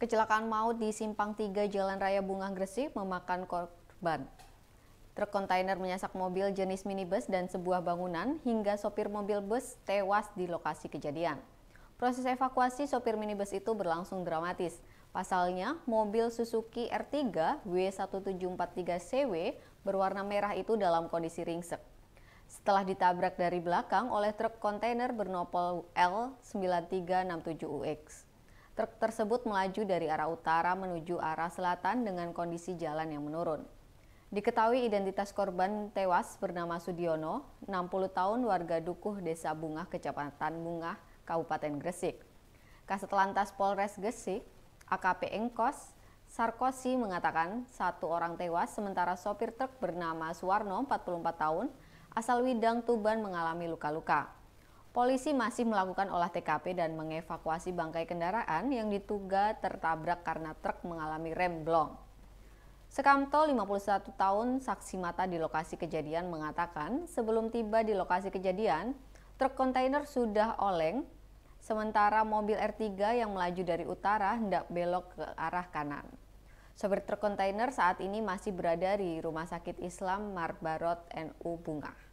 Kecelakaan maut di Simpang 3 Jalan Raya Bunga Gresik memakan korban. Truk kontainer menyasak mobil jenis minibus dan sebuah bangunan hingga sopir mobil bus tewas di lokasi kejadian. Proses evakuasi sopir minibus itu berlangsung dramatis. Pasalnya, mobil Suzuki R3 W1743CW berwarna merah itu dalam kondisi ringsek. Setelah ditabrak dari belakang oleh truk kontainer bernopol L9367UX. Truk tersebut melaju dari arah utara menuju arah selatan dengan kondisi jalan yang menurun. Diketahui identitas korban tewas bernama Sudiono, 60 tahun warga Dukuh Desa Bungah, Kecamatan Bungah, Kabupaten Gresik. Kasat Lantas Polres Gresik, AKP Engkos, Sarkosi mengatakan satu orang tewas sementara sopir truk bernama Suwarno, 44 tahun, asal Widang Tuban mengalami luka-luka. Polisi masih melakukan olah TKP dan mengevakuasi bangkai kendaraan yang dituga tertabrak karena truk mengalami rem blong. Sekamto 51 tahun saksi mata di lokasi kejadian mengatakan sebelum tiba di lokasi kejadian, truk kontainer sudah oleng, sementara mobil R3 yang melaju dari utara hendak belok ke arah kanan. Sopir truk kontainer saat ini masih berada di Rumah Sakit Islam Marbarot NU Bunga.